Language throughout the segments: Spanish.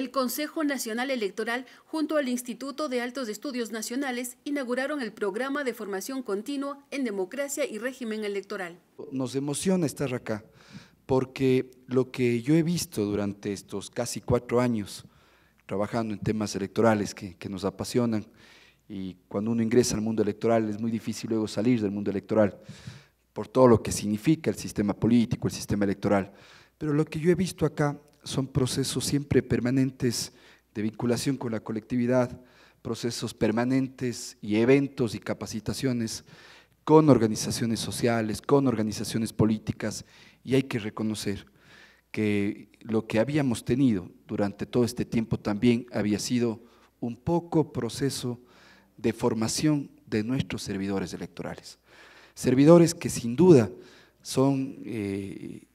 El Consejo Nacional Electoral junto al Instituto de Altos Estudios Nacionales inauguraron el programa de formación continua en democracia y régimen electoral. Nos emociona estar acá porque lo que yo he visto durante estos casi cuatro años trabajando en temas electorales que, que nos apasionan y cuando uno ingresa al mundo electoral es muy difícil luego salir del mundo electoral por todo lo que significa el sistema político, el sistema electoral. Pero lo que yo he visto acá son procesos siempre permanentes de vinculación con la colectividad, procesos permanentes y eventos y capacitaciones con organizaciones sociales, con organizaciones políticas, y hay que reconocer que lo que habíamos tenido durante todo este tiempo también había sido un poco proceso de formación de nuestros servidores electorales. Servidores que sin duda son eh,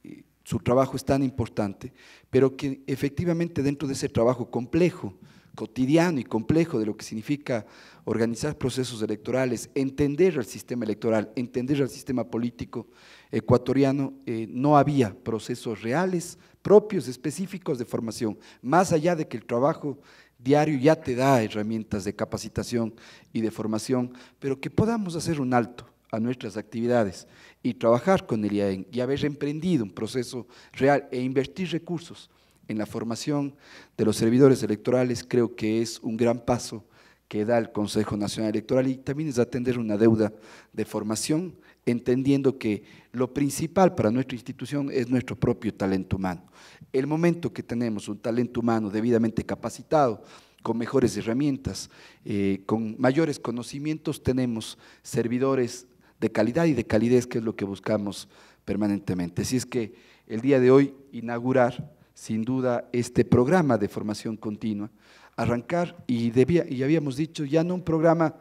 su trabajo es tan importante, pero que efectivamente dentro de ese trabajo complejo, cotidiano y complejo de lo que significa organizar procesos electorales, entender el sistema electoral, entender el sistema político ecuatoriano, eh, no había procesos reales, propios, específicos de formación, más allá de que el trabajo diario ya te da herramientas de capacitación y de formación, pero que podamos hacer un alto a nuestras actividades y trabajar con el IAEN y haber emprendido un proceso real e invertir recursos en la formación de los servidores electorales creo que es un gran paso que da el Consejo Nacional Electoral y también es atender una deuda de formación, entendiendo que lo principal para nuestra institución es nuestro propio talento humano. El momento que tenemos un talento humano debidamente capacitado, con mejores herramientas, eh, con mayores conocimientos, tenemos servidores de calidad y de calidez, que es lo que buscamos permanentemente. Así es que el día de hoy inaugurar, sin duda, este programa de formación continua, arrancar, y, debía, y habíamos dicho, ya no un programa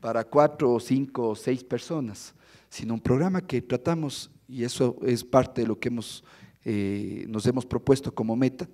para cuatro o cinco o seis personas, sino un programa que tratamos, y eso es parte de lo que hemos, eh, nos hemos propuesto como meta,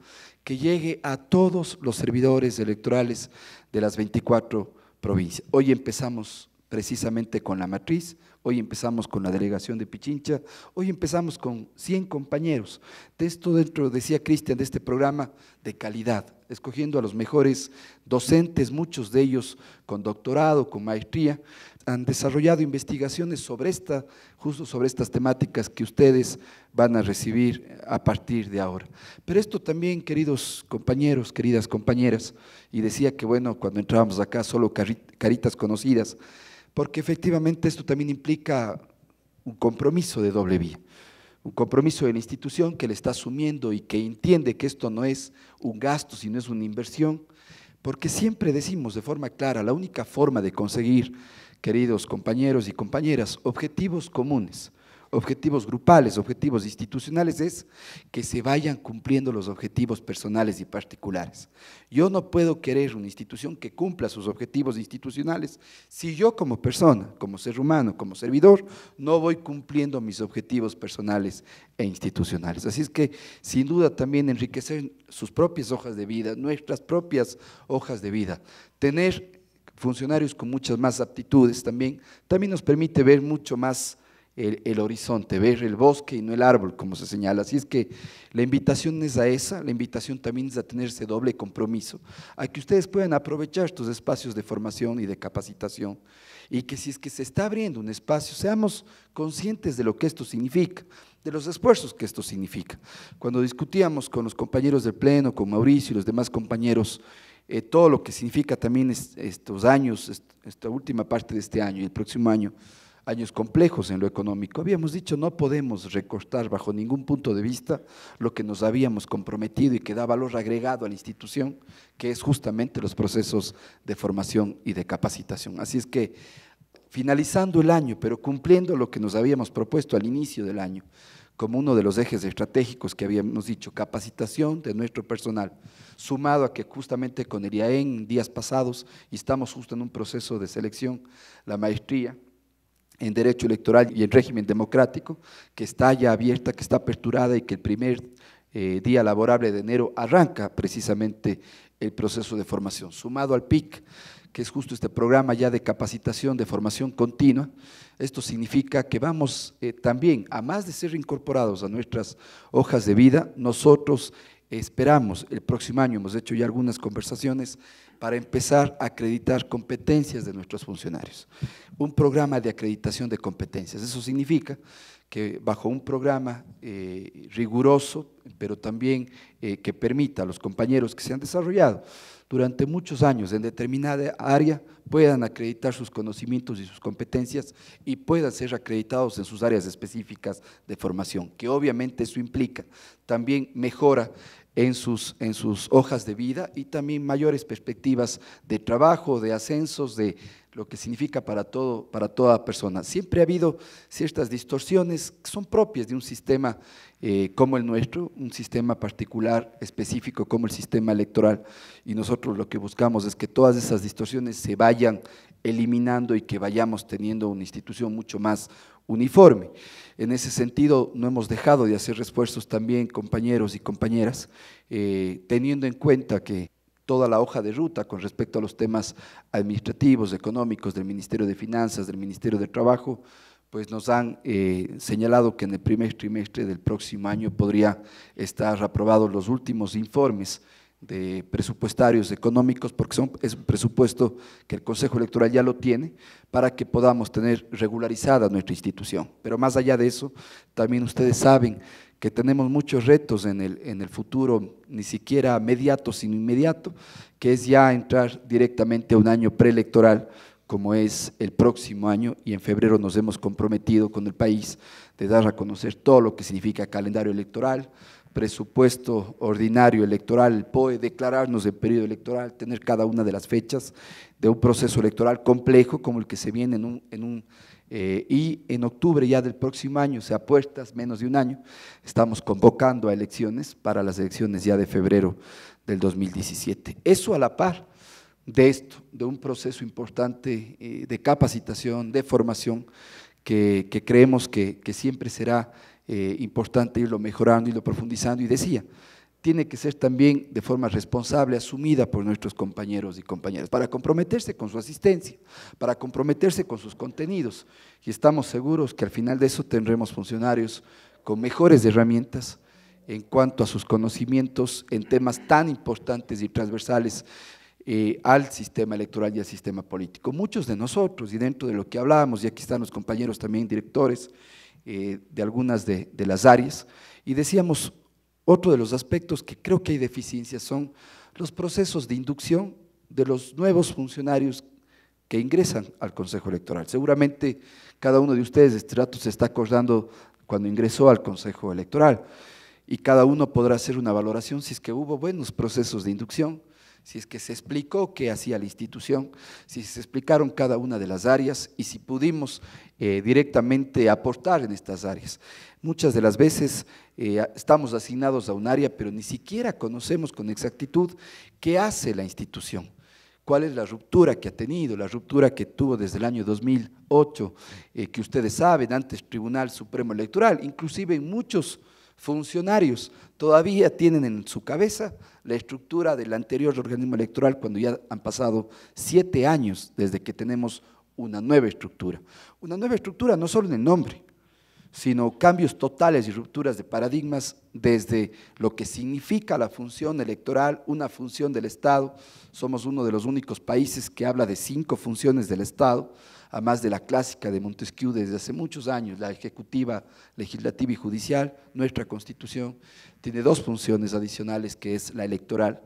que llegue a todos los servidores electorales de las 24 provincias. Hoy empezamos precisamente con la matriz, hoy empezamos con la delegación de Pichincha, hoy empezamos con 100 compañeros. De esto dentro, decía Cristian, de este programa de calidad, escogiendo a los mejores docentes, muchos de ellos con doctorado, con maestría, han desarrollado investigaciones sobre esta, justo sobre estas temáticas que ustedes van a recibir a partir de ahora. Pero esto también, queridos compañeros, queridas compañeras, y decía que bueno, cuando entrábamos acá solo caritas conocidas, porque efectivamente esto también implica un compromiso de doble vía, un compromiso de la institución que le está asumiendo y que entiende que esto no es un gasto, sino es una inversión, porque siempre decimos de forma clara, la única forma de conseguir, queridos compañeros y compañeras, objetivos comunes, objetivos grupales, objetivos institucionales, es que se vayan cumpliendo los objetivos personales y particulares. Yo no puedo querer una institución que cumpla sus objetivos institucionales si yo como persona, como ser humano, como servidor, no voy cumpliendo mis objetivos personales e institucionales. Así es que, sin duda, también enriquecer sus propias hojas de vida, nuestras propias hojas de vida, tener funcionarios con muchas más aptitudes también, también nos permite ver mucho más el, horizonte, ver el bosque y no el árbol, como se señala. Así es que la invitación es a esa, la invitación también es a tener ese doble compromiso, a que ustedes puedan aprovechar estos espacios de formación y de capacitación y que si es que se está abriendo un espacio, seamos conscientes de lo que esto significa, de los esfuerzos que esto significa. Cuando discutíamos con los compañeros del Pleno, con Mauricio y los demás compañeros, eh, todo lo que significa también estos años, esta última parte de este año y el próximo año, años complejos en lo económico. Habíamos dicho no podemos recortar bajo ningún punto de vista lo que nos habíamos comprometido y que da valor agregado a la institución, que es justamente los procesos de formación y de capacitación. Así es que finalizando el año, pero cumpliendo lo que nos habíamos propuesto al inicio del año, como uno de los ejes estratégicos que habíamos dicho, capacitación de nuestro personal, sumado a que justamente con el IAEN e días pasados, y estamos justo en un proceso de selección, la maestría, en derecho electoral y en régimen democrático, que está ya abierta, que está aperturada y que el primer eh, día laborable de enero arranca precisamente el proceso de formación, sumado al PIC, que es justo este programa ya de capacitación, de formación continua. Esto significa que vamos eh, también, a más de ser incorporados a nuestras hojas de vida, nosotros esperamos el próximo año, hemos hecho ya algunas conversaciones, para empezar a acreditar competencias de nuestros funcionarios. Un programa de acreditación de competencias. Eso significa que bajo un programa eh, riguroso, pero también eh, que permita a los compañeros que se han desarrollado durante muchos años en determinada área puedan acreditar sus conocimientos y sus competencias y puedan ser acreditados en sus áreas específicas de formación, que obviamente eso implica también mejora en sus, en sus hojas de vida y también mayores perspectivas de trabajo, de ascensos, de lo que significa para, todo, para toda persona. Siempre ha habido ciertas distorsiones que son propias de un sistema eh, como el nuestro, un sistema particular, específico como el sistema electoral, y nosotros lo que buscamos es que todas esas distorsiones se vayan eliminando y que vayamos teniendo una institución mucho más uniforme. En ese sentido, no hemos dejado de hacer esfuerzos también, compañeros y compañeras, eh, teniendo en cuenta que toda la hoja de ruta con respecto a los temas administrativos, económicos del Ministerio de Finanzas, del Ministerio de Trabajo, pues nos han eh, señalado que en el primer trimestre del próximo año podría estar aprobados los últimos informes de presupuestarios, económicos, porque son, es un presupuesto que el Consejo Electoral ya lo tiene, para que podamos tener regularizada nuestra institución. Pero más allá de eso, también ustedes saben que tenemos muchos retos en el, en el futuro, ni siquiera mediato, sino inmediato, que es ya entrar directamente a un año preelectoral, como es el próximo año, y en febrero nos hemos comprometido con el país de dar a conocer todo lo que significa calendario electoral, presupuesto ordinario electoral, puede POE, declararnos el periodo electoral, tener cada una de las fechas de un proceso electoral complejo como el que se viene en un, en un eh, y en octubre ya del próximo año, o sea, puertas, menos de un año, estamos convocando a elecciones para las elecciones ya de febrero del 2017. Eso a la par de esto, de un proceso importante eh, de capacitación, de formación, que, creemos que siempre será eh, importante irlo mejorando, y lo profundizando. Y decía, tiene que ser también de forma responsable, asumida por nuestros compañeros y compañeras, para comprometerse con su asistencia, para comprometerse con sus contenidos. Y estamos seguros que al final de eso tendremos funcionarios con mejores herramientas en cuanto a sus conocimientos en temas tan importantes y transversales eh, al sistema electoral y al sistema político. Muchos de nosotros, y dentro de lo que hablábamos, y aquí están los compañeros también directores, eh, de algunas de, las áreas. Y decíamos, otro de los aspectos que creo que hay deficiencias son los procesos de inducción de los nuevos funcionarios que ingresan al Consejo Electoral. Seguramente cada uno de ustedes, este se está acordando cuando ingresó al Consejo Electoral y cada uno podrá hacer una valoración si es que hubo buenos procesos de inducción, si es que se explicó qué hacía la institución, si se explicaron cada una de las áreas y si pudimos eh, directamente aportar en estas áreas. Muchas de las veces eh, estamos asignados a un área, pero ni siquiera conocemos con exactitud qué hace la institución cuál es la ruptura que ha tenido, la ruptura que tuvo desde el año 2008, eh, que ustedes saben, antes Tribunal Supremo Electoral, inclusive en muchos funcionarios todavía tienen en su cabeza la estructura del anterior organismo electoral cuando ya han pasado siete años desde que tenemos una nueva estructura. Una nueva estructura no solo en el nombre, sino cambios totales y rupturas de paradigmas desde lo que significa la función electoral, una función del Estado. Somos uno de los únicos países que habla de cinco funciones del Estado además de la clásica de Montesquieu desde hace muchos años, la ejecutiva, legislativa y judicial, nuestra constitución tiene dos funciones adicionales, que es la electoral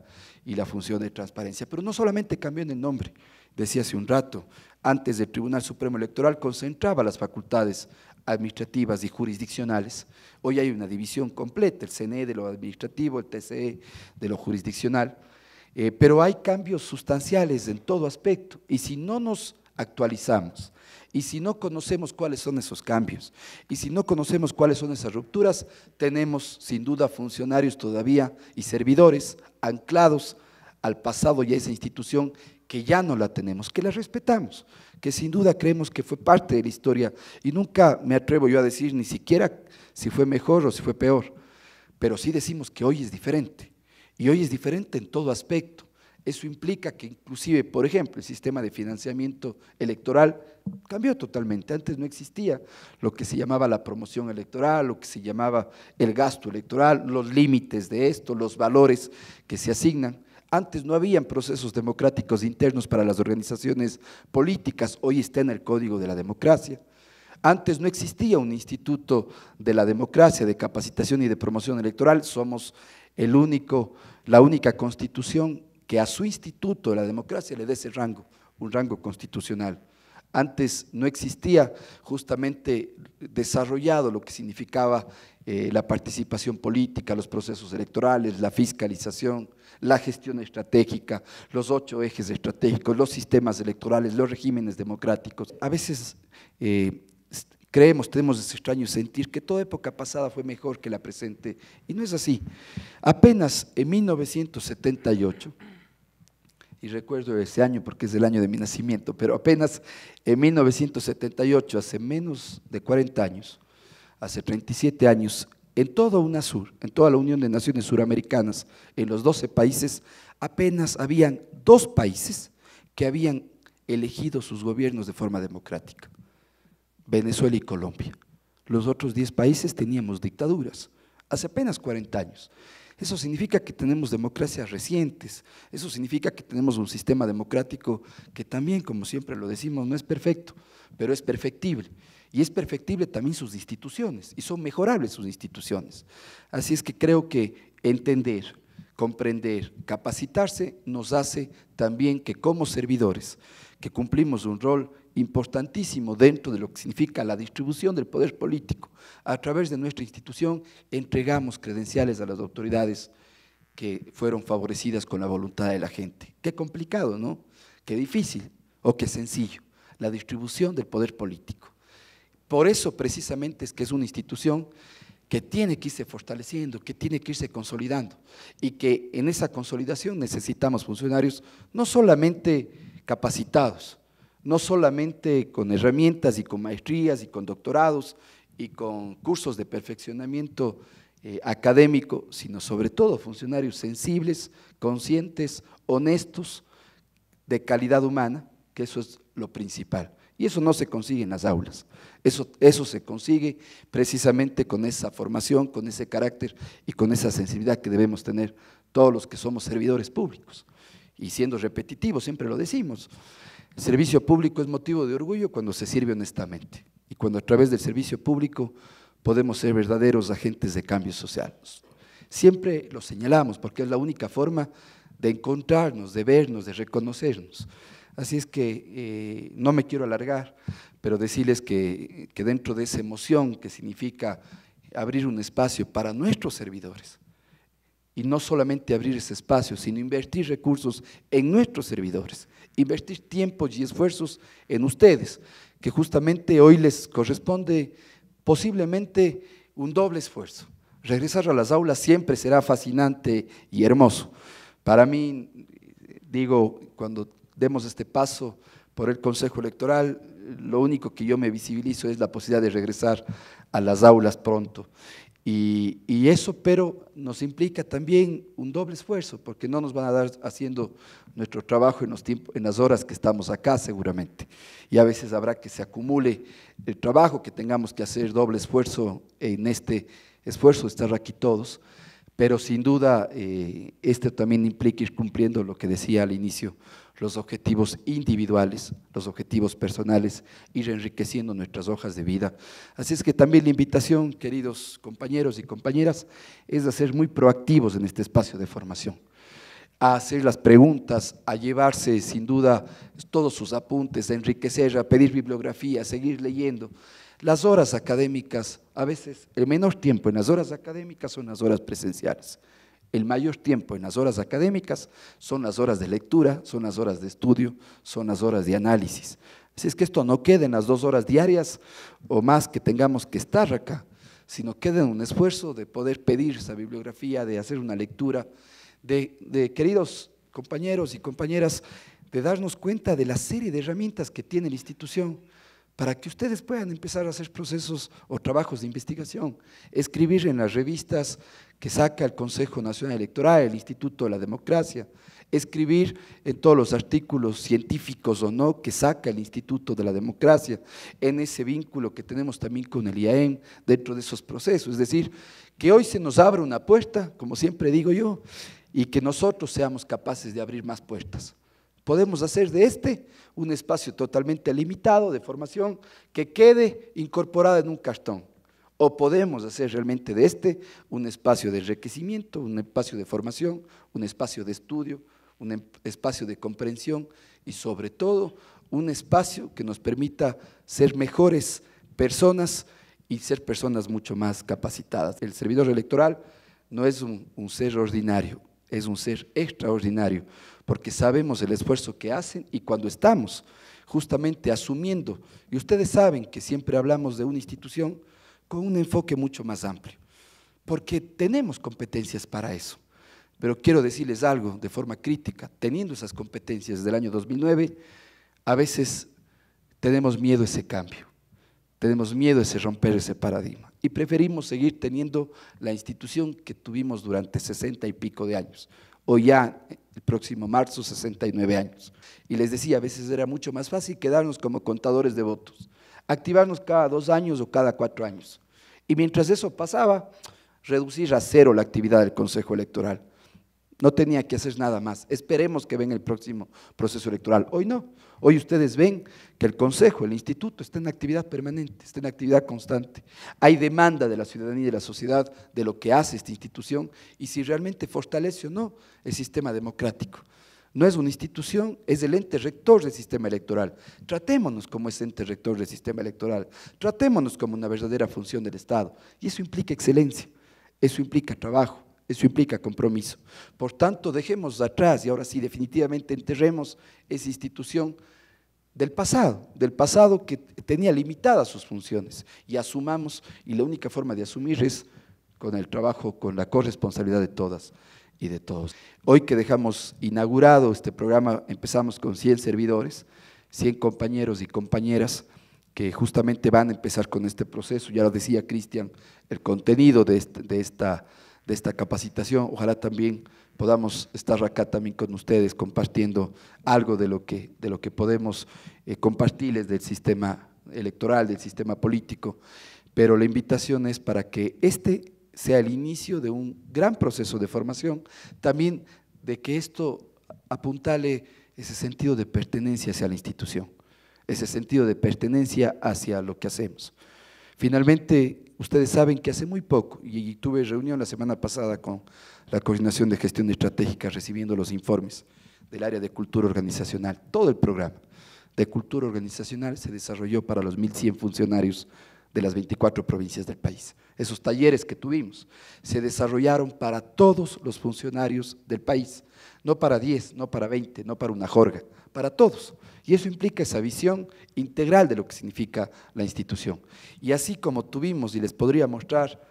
y la función de transparencia. Pero no solamente cambió en el nombre, decía hace un rato, antes del Tribunal Supremo Electoral concentraba las facultades administrativas y jurisdiccionales. Hoy hay una división completa, el CNE de lo administrativo, el TCE de lo jurisdiccional, eh, pero hay cambios sustanciales en todo aspecto y si no nos actualizamos. Y si no conocemos cuáles son esos cambios, y si no conocemos cuáles son esas rupturas, tenemos sin duda funcionarios todavía y servidores anclados al pasado y a esa institución que ya no la tenemos, que la respetamos, que sin duda creemos que fue parte de la historia y nunca me atrevo yo a decir ni siquiera si fue mejor o si fue peor, pero sí decimos que hoy es diferente y hoy es diferente en todo aspecto. Eso implica que inclusive, por ejemplo, el sistema de financiamiento electoral cambió totalmente. Antes no existía lo que se llamaba la promoción electoral, lo que se llamaba el gasto electoral, los límites de esto, los valores que se asignan. Antes no habían procesos democráticos internos para las organizaciones políticas, hoy está en el Código de la Democracia. Antes no existía un instituto de la democracia, de capacitación y de promoción electoral, somos el único, la única constitución que a su instituto, de la democracia, le dé ese rango, un rango constitucional. Antes no existía justamente desarrollado lo que significaba eh, la participación política, los procesos electorales, la fiscalización, la gestión estratégica, los ocho ejes estratégicos, los sistemas electorales, los regímenes democráticos. A veces eh, creemos, tenemos ese extraño sentir que toda época pasada fue mejor que la presente, y no es así. Apenas en 1978 y recuerdo ese año porque es el año de mi nacimiento, pero apenas en 1978, hace menos de 40 años, hace 37 años, en todo UNASUR, en toda la Unión de Naciones Suramericanas, en los 12 países, apenas habían dos países que habían elegido sus gobiernos de forma democrática, Venezuela y Colombia. Los otros 10 países teníamos dictaduras, hace apenas 40 años. Eso significa que tenemos democracias recientes, eso significa que tenemos un sistema democrático que también, como siempre lo decimos, no es perfecto, pero es perfectible. Y es perfectible también sus instituciones, y son mejorables sus instituciones. Así es que creo que entender, comprender, capacitarse nos hace también que como servidores, que cumplimos un rol importantísimo dentro de lo que significa la distribución del poder político. A través de nuestra institución entregamos credenciales a las autoridades que fueron favorecidas con la voluntad de la gente. Qué complicado, ¿no? Qué difícil o qué sencillo, la distribución del poder político. Por eso precisamente es que es una institución que tiene que irse fortaleciendo, que tiene que irse consolidando y que en esa consolidación necesitamos funcionarios no solamente capacitados, no solamente con herramientas y con maestrías y con doctorados y con cursos de perfeccionamiento eh, académico, sino sobre todo funcionarios sensibles, conscientes, honestos, de calidad humana, que eso es lo principal. Y eso no se consigue en las aulas, eso, eso se consigue precisamente con esa formación, con ese carácter y con esa sensibilidad que debemos tener todos los que somos servidores públicos. Y siendo repetitivos, siempre lo decimos, el servicio público es motivo de orgullo cuando se sirve honestamente y cuando a través del servicio público podemos ser verdaderos agentes de cambios sociales. Siempre lo señalamos porque es la única forma de encontrarnos, de vernos, de reconocernos. Así es que eh, no me quiero alargar, pero decirles que dentro de esa emoción que significa abrir un espacio para nuestros servidores, y no solamente abrir ese espacio, sino invertir recursos en nuestros servidores, invertir tiempos y esfuerzos en ustedes, que justamente hoy les corresponde posiblemente un doble esfuerzo. Regresar a las aulas siempre será fascinante y hermoso. Para mí, digo, cuando demos este paso por el Consejo Electoral, lo único que yo me visibilizo es la posibilidad de regresar a las aulas pronto. Y, eso, pero nos implica también un doble esfuerzo, porque no nos van a dar haciendo nuestro trabajo en, los en las horas que estamos acá seguramente. Y a veces habrá que se acumule el trabajo, que tengamos que hacer doble esfuerzo en este esfuerzo, estar aquí todos pero sin duda eh, esto también implica ir cumpliendo lo que decía al inicio, los objetivos individuales, los objetivos personales, ir enriqueciendo nuestras hojas de vida. Así es que también la invitación, queridos compañeros y compañeras, es a ser muy proactivos en este espacio de formación a hacer las preguntas, a llevarse sin duda todos sus apuntes, a enriquecer, a pedir bibliografía, a seguir leyendo. Las horas académicas, a veces el menor tiempo en las horas académicas son las horas presenciales. El mayor tiempo en las horas académicas son las horas de lectura, son las horas de estudio, son las horas de análisis. Así es que esto no quede en las dos horas diarias o más que tengamos que estar acá, sino quede en un esfuerzo de poder pedir esa bibliografía, de hacer una lectura, de, de queridos compañeros y compañeras, de darnos cuenta de la serie de herramientas que tiene la institución para que ustedes puedan empezar a hacer procesos o trabajos de investigación, escribir en las revistas que saca el Consejo Nacional Electoral, el Instituto de la Democracia, escribir en todos los artículos científicos o no que saca el Instituto de la Democracia, en ese vínculo que tenemos también con el IAEM dentro de esos procesos. Es decir, que hoy se nos abra una puerta, como siempre digo yo, y que nosotros seamos capaces de abrir más puertas. Podemos hacer de este un espacio totalmente limitado de formación que quede incorporado en un cartón. O podemos hacer realmente de este un espacio de enriquecimiento, un espacio de formación, un espacio de estudio, un em, espacio de comprensión y sobre todo un espacio que nos permita ser mejores personas y ser personas mucho más capacitadas. El servidor electoral no es un, un ser ordinario, es un ser extraordinario porque sabemos el esfuerzo que hacen y cuando estamos justamente asumiendo, y ustedes saben que siempre hablamos de una institución con un enfoque mucho más amplio, porque tenemos competencias para eso. Pero quiero decirles algo de forma crítica, teniendo esas competencias del año 2009, a veces tenemos miedo a ese cambio, tenemos miedo a ese romper ese paradigma y preferimos seguir teniendo la institución que tuvimos durante 60 y pico de años o ya el próximo marzo 69 años. Y les decía, a veces era mucho más fácil quedarnos como contadores de votos, activarnos cada dos años o cada cuatro años. Y mientras eso pasaba, reducir a cero la actividad del Consejo Electoral. No tenía que hacer nada más. Esperemos que ven el próximo proceso electoral. Hoy no. Hoy ustedes ven que el Consejo, el Instituto, está en actividad permanente, está en actividad constante. Hay demanda de la ciudadanía y de la sociedad de lo que hace esta institución y si realmente fortalece o no el sistema democrático. No es una institución, es el ente rector del sistema electoral. Tratémonos como ese ente rector del sistema electoral. Tratémonos como una verdadera función del Estado. Y eso implica excelencia, eso implica trabajo, eso implica compromiso. Por tanto, dejemos atrás y ahora sí definitivamente enterremos esa institución del pasado, del pasado que tenía limitadas sus funciones y asumamos, y la única forma de asumir es con el trabajo, con la corresponsabilidad de todas y de todos. Hoy que dejamos inaugurado este programa, empezamos con 100 servidores, 100 compañeros y compañeras que justamente van a empezar con este proceso. Ya lo decía Cristian, el contenido de, este, de esta de esta capacitación. Ojalá también podamos estar acá también con ustedes compartiendo algo de lo que, de lo que podemos eh, compartirles del sistema electoral, del sistema político. Pero la invitación es para que este sea el inicio de un gran proceso de formación, también de que esto apuntale ese sentido de pertenencia hacia la institución, ese sentido de pertenencia hacia lo que hacemos. Finalmente, Ustedes saben que hace muy poco, y tuve reunión la semana pasada con la Coordinación de Gestión Estratégica, recibiendo los informes del área de cultura organizacional, todo el programa de cultura organizacional se desarrolló para los 1.100 funcionarios de las 24 provincias del país. Esos talleres que tuvimos se desarrollaron para todos los funcionarios del país, no para 10, no para 20, no para una jorga, para todos. Y eso implica esa visión integral de lo que significa la institución. Y así como tuvimos, y les podría mostrar,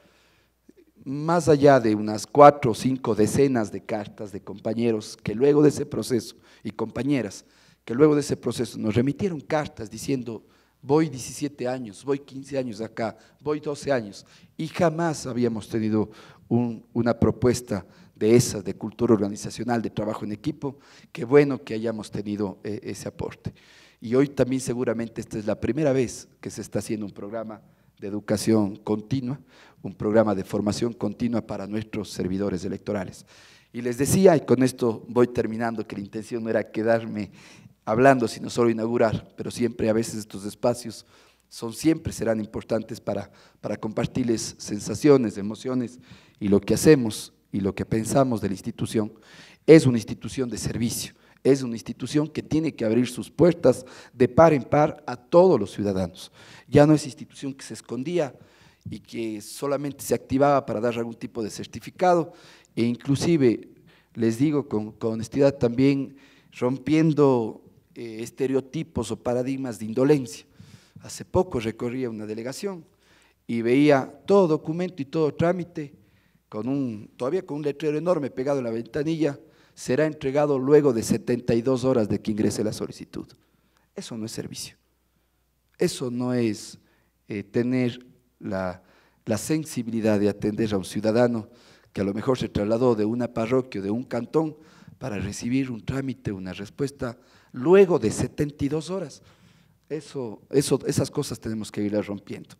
más allá de unas cuatro o cinco decenas de cartas de compañeros que luego de ese proceso, y compañeras, que luego de ese proceso nos remitieron cartas diciendo, voy 17 años, voy 15 años acá, voy 12 años, y jamás habíamos tenido una propuesta de esas, de cultura organizacional, de trabajo en equipo, qué bueno que hayamos tenido eh, ese aporte. Y hoy también seguramente esta es la primera vez que se está haciendo un programa de educación continua, un programa de formación continua para nuestros servidores electorales. Y les decía, y con esto voy terminando, que la intención no era quedarme hablando, sino solo inaugurar, pero siempre a veces estos espacios son siempre serán importantes para, para compartirles sensaciones, emociones y lo que hacemos y lo que pensamos de la institución, es una institución de servicio, es una institución que tiene que abrir sus puertas de par en par a todos los ciudadanos. Ya no es institución que se escondía y que solamente se activaba para dar algún tipo de certificado e inclusive, les digo con, honestidad también, rompiendo eh, estereotipos o paradigmas de indolencia. Hace poco recorría una delegación y veía todo documento y todo trámite con un, todavía con un letrero enorme pegado en la ventanilla, será entregado luego de 72 horas de que ingrese la solicitud. Eso no es servicio. Eso no es eh, tener la, sensibilidad de atender a un ciudadano que a lo mejor se trasladó de una parroquia o de un cantón para recibir un trámite, una respuesta, luego de 72 horas. esas cosas tenemos que ir rompiendo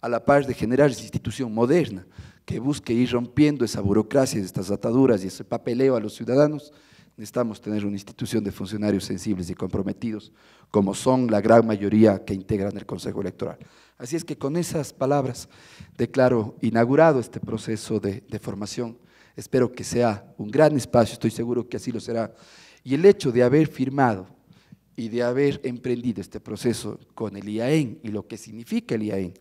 a la par de generar esa institución moderna que busque ir rompiendo esa burocracia, estas ataduras y ese papeleo a los ciudadanos, necesitamos tener una institución de funcionarios sensibles y comprometidos, como son la gran mayoría que integran el Consejo Electoral. Así es que con esas palabras declaro inaugurado este proceso de, de formación. Espero que sea un gran espacio, estoy seguro que así lo será. Y el hecho de haber firmado y de haber emprendido este proceso con el IAEN y lo que significa el IAEN,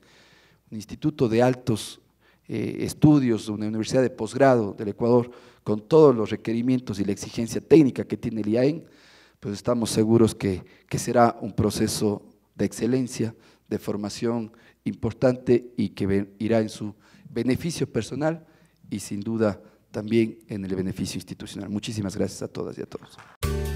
un Instituto de Altos eh, Estudios, una universidad de posgrado del Ecuador, con todos los requerimientos y la exigencia técnica que tiene el IAEN, pues estamos seguros que, que será un proceso de excelencia, de formación importante y que irá en su beneficio personal y sin duda también en el beneficio institucional. Muchísimas gracias a todas y a todos.